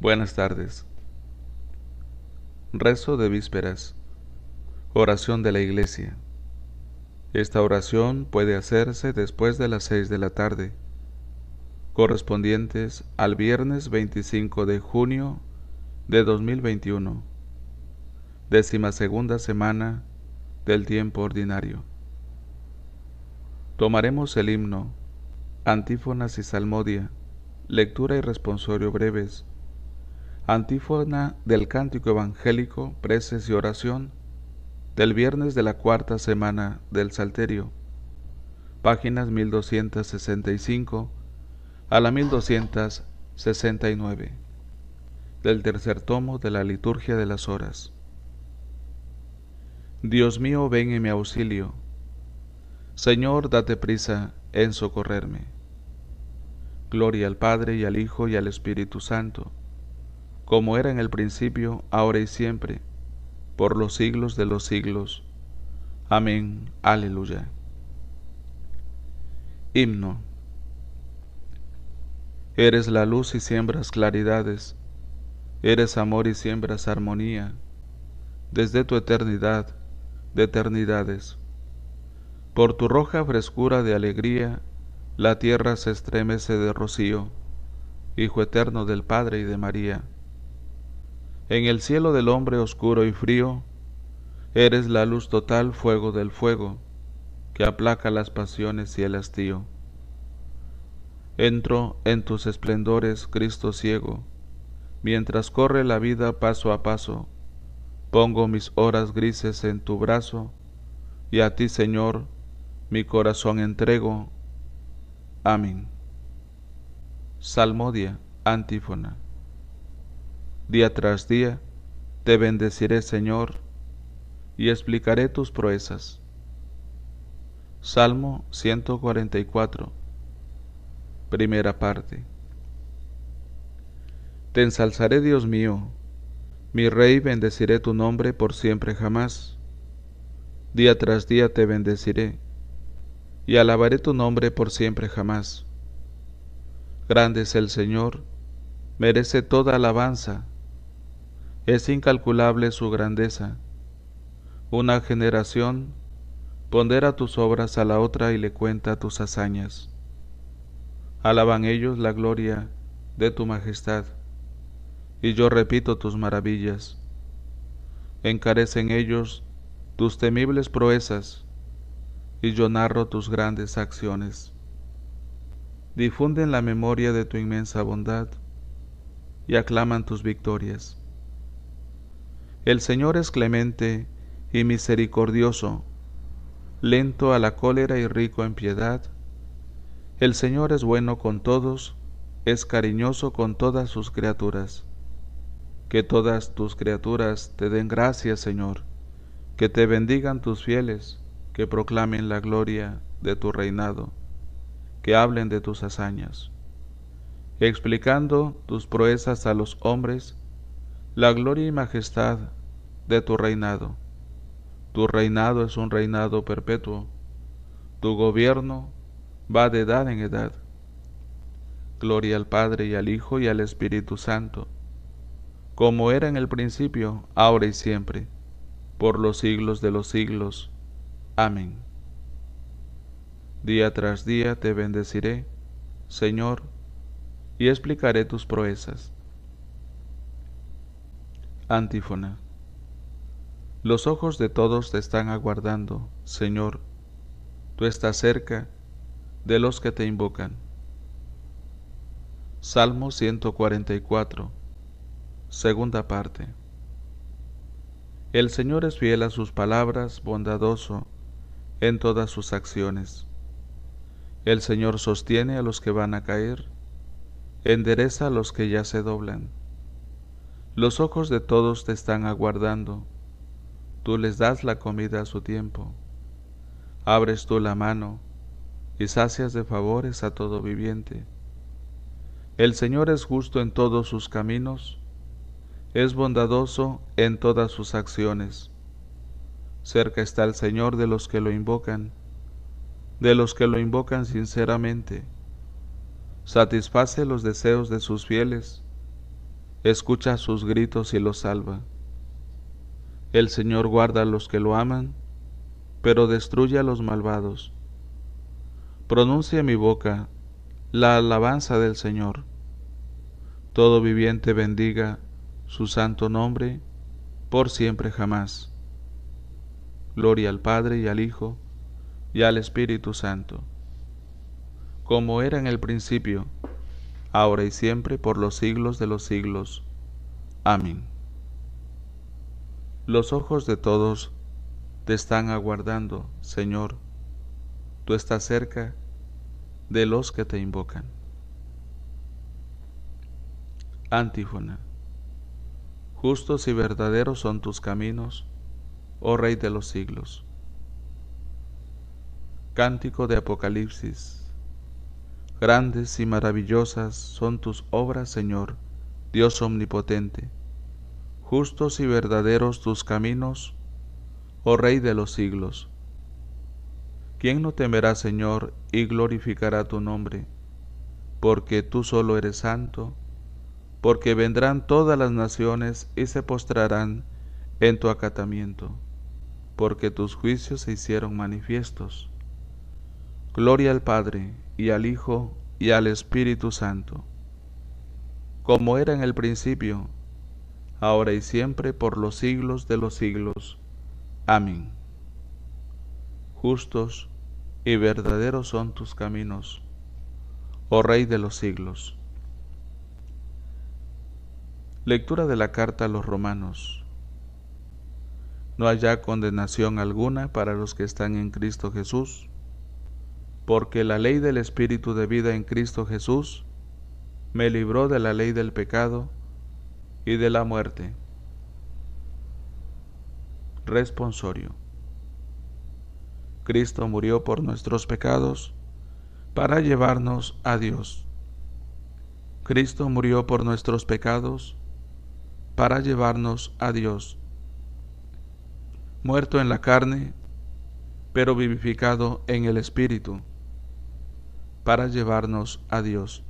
Buenas tardes. Rezo de vísperas. Oración de la iglesia. Esta oración puede hacerse después de las seis de la tarde, correspondientes al viernes 25 de junio de 2021, décima segunda semana del tiempo ordinario. Tomaremos el himno, antífonas y salmodia, lectura y responsorio breves Antífona del cántico evangélico, preces y oración del viernes de la cuarta semana del Salterio. Páginas 1265 a la 1269 del tercer tomo de la Liturgia de las Horas. Dios mío, ven en mi auxilio. Señor, date prisa en socorrerme. Gloria al Padre y al Hijo y al Espíritu Santo como era en el principio, ahora y siempre, por los siglos de los siglos. Amén. Aleluya. Himno. Eres la luz y siembras claridades, eres amor y siembras armonía, desde tu eternidad, de eternidades. Por tu roja frescura de alegría, la tierra se estremece de rocío, Hijo eterno del Padre y de María en el cielo del hombre oscuro y frío, eres la luz total fuego del fuego, que aplaca las pasiones y el hastío. Entro en tus esplendores, Cristo ciego, mientras corre la vida paso a paso, pongo mis horas grises en tu brazo, y a ti, Señor, mi corazón entrego. Amén. Salmodia, antífona día tras día, te bendeciré, Señor, y explicaré tus proezas. Salmo 144, primera parte. Te ensalzaré, Dios mío, mi Rey, bendeciré tu nombre por siempre jamás. Día tras día te bendeciré, y alabaré tu nombre por siempre jamás. Grande es el Señor, merece toda alabanza es incalculable su grandeza. Una generación pondera tus obras a la otra y le cuenta tus hazañas. Alaban ellos la gloria de tu majestad, y yo repito tus maravillas. Encarecen ellos tus temibles proezas, y yo narro tus grandes acciones. Difunden la memoria de tu inmensa bondad, y aclaman tus victorias. El Señor es clemente y misericordioso, lento a la cólera y rico en piedad. El Señor es bueno con todos, es cariñoso con todas sus criaturas. Que todas tus criaturas te den gracias, Señor, que te bendigan tus fieles, que proclamen la gloria de tu reinado, que hablen de tus hazañas, explicando tus proezas a los hombres, la gloria y majestad de tu reinado. Tu reinado es un reinado perpetuo. Tu gobierno va de edad en edad. Gloria al Padre y al Hijo y al Espíritu Santo, como era en el principio, ahora y siempre, por los siglos de los siglos. Amén. Día tras día te bendeciré, Señor, y explicaré tus proezas. Antífona. Los ojos de todos te están aguardando, Señor. Tú estás cerca de los que te invocan. Salmo 144, segunda parte. El Señor es fiel a sus palabras, bondadoso en todas sus acciones. El Señor sostiene a los que van a caer, endereza a los que ya se doblan. Los ojos de todos te están aguardando, tú les das la comida a su tiempo. Abres tú la mano y sacias de favores a todo viviente. El Señor es justo en todos sus caminos, es bondadoso en todas sus acciones. Cerca está el Señor de los que lo invocan, de los que lo invocan sinceramente. Satisface los deseos de sus fieles, escucha sus gritos y los salva. El Señor guarda a los que lo aman, pero destruye a los malvados. Pronuncia mi boca la alabanza del Señor. Todo viviente bendiga su santo nombre por siempre jamás. Gloria al Padre y al Hijo y al Espíritu Santo, como era en el principio, ahora y siempre, por los siglos de los siglos. Amén. Los ojos de todos te están aguardando, Señor. Tú estás cerca de los que te invocan. Antífona. Justos y verdaderos son tus caminos, oh Rey de los siglos. Cántico de Apocalipsis. Grandes y maravillosas son tus obras, Señor, Dios omnipotente justos y verdaderos tus caminos, oh Rey de los siglos. ¿Quién no temerá, Señor, y glorificará tu nombre? Porque tú solo eres santo, porque vendrán todas las naciones y se postrarán en tu acatamiento, porque tus juicios se hicieron manifiestos. Gloria al Padre, y al Hijo, y al Espíritu Santo, como era en el principio, ahora y siempre, por los siglos de los siglos. Amén. Justos y verdaderos son tus caminos, oh Rey de los siglos. Lectura de la carta a los romanos. No haya condenación alguna para los que están en Cristo Jesús, porque la ley del Espíritu de vida en Cristo Jesús me libró de la ley del pecado y de la muerte. Responsorio. Cristo murió por nuestros pecados para llevarnos a Dios. Cristo murió por nuestros pecados para llevarnos a Dios. Muerto en la carne, pero vivificado en el Espíritu, para llevarnos a Dios.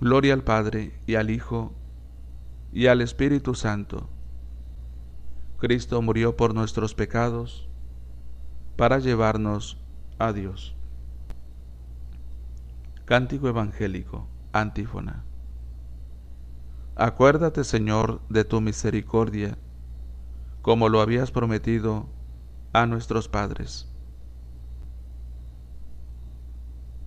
Gloria al Padre y al Hijo y al Espíritu Santo. Cristo murió por nuestros pecados para llevarnos a Dios. Cántico Evangélico, antífona. Acuérdate, Señor, de tu misericordia, como lo habías prometido a nuestros padres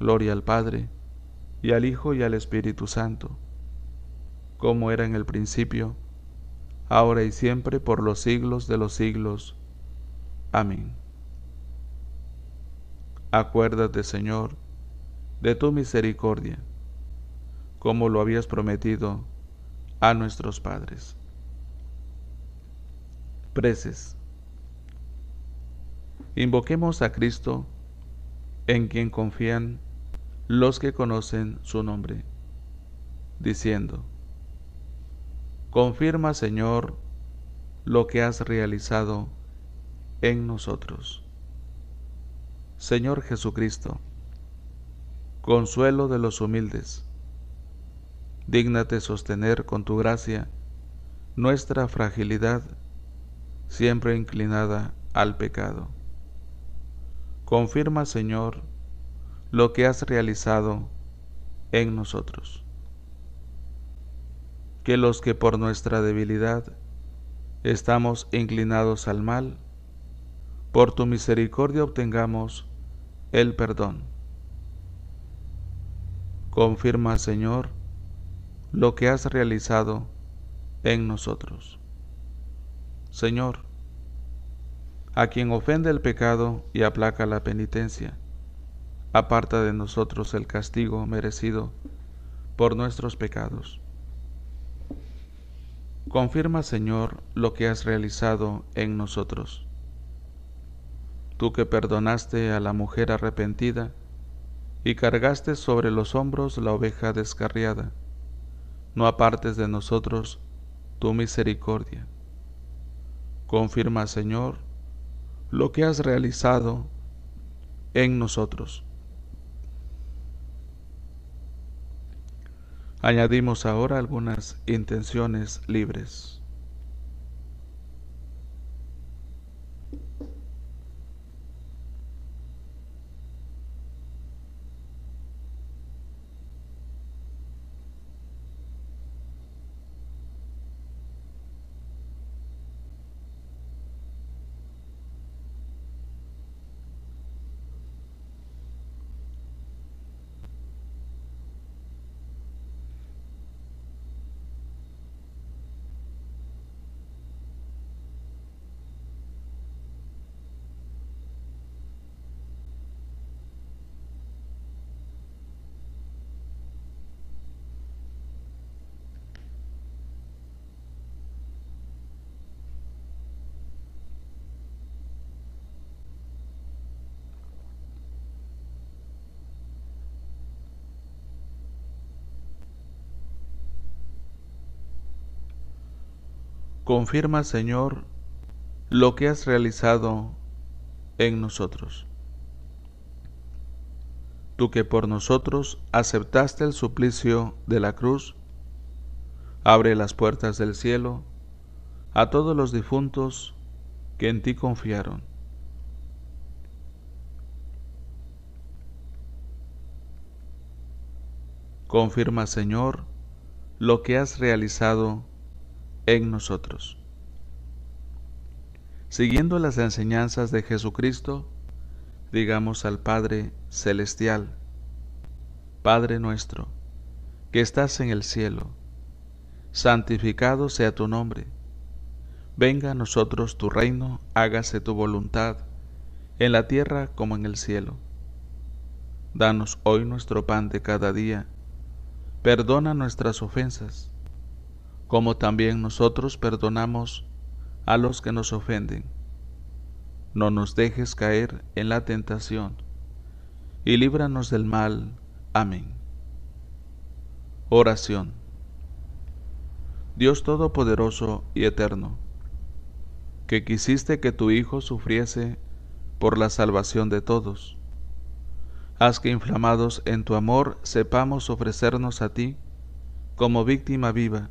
Gloria al Padre, y al Hijo y al Espíritu Santo, como era en el principio, ahora y siempre, por los siglos de los siglos. Amén. Acuérdate, Señor, de tu misericordia, como lo habías prometido a nuestros padres. Preces. Invoquemos a Cristo, en quien confían los que conocen su nombre, diciendo, Confirma, Señor, lo que has realizado en nosotros. Señor Jesucristo, consuelo de los humildes, dígnate sostener con tu gracia nuestra fragilidad, siempre inclinada al pecado. Confirma, Señor, lo que has realizado en nosotros. Que los que por nuestra debilidad estamos inclinados al mal, por tu misericordia obtengamos el perdón. Confirma, Señor, lo que has realizado en nosotros. Señor, a quien ofende el pecado y aplaca la penitencia, aparta de nosotros el castigo merecido por nuestros pecados. Confirma, Señor, lo que has realizado en nosotros. Tú que perdonaste a la mujer arrepentida y cargaste sobre los hombros la oveja descarriada, no apartes de nosotros tu misericordia. Confirma, Señor, lo que has realizado en nosotros. Añadimos ahora algunas intenciones libres. Confirma, Señor, lo que has realizado en nosotros. Tú que por nosotros aceptaste el suplicio de la cruz, abre las puertas del cielo a todos los difuntos que en ti confiaron. Confirma, Señor, lo que has realizado en en nosotros. Siguiendo las enseñanzas de Jesucristo, digamos al Padre Celestial, Padre nuestro, que estás en el cielo, santificado sea tu nombre, venga a nosotros tu reino, hágase tu voluntad, en la tierra como en el cielo. Danos hoy nuestro pan de cada día, perdona nuestras ofensas, como también nosotros perdonamos a los que nos ofenden. No nos dejes caer en la tentación, y líbranos del mal. Amén. Oración. Dios Todopoderoso y Eterno, que quisiste que tu Hijo sufriese por la salvación de todos. Haz que inflamados en tu amor sepamos ofrecernos a ti como víctima viva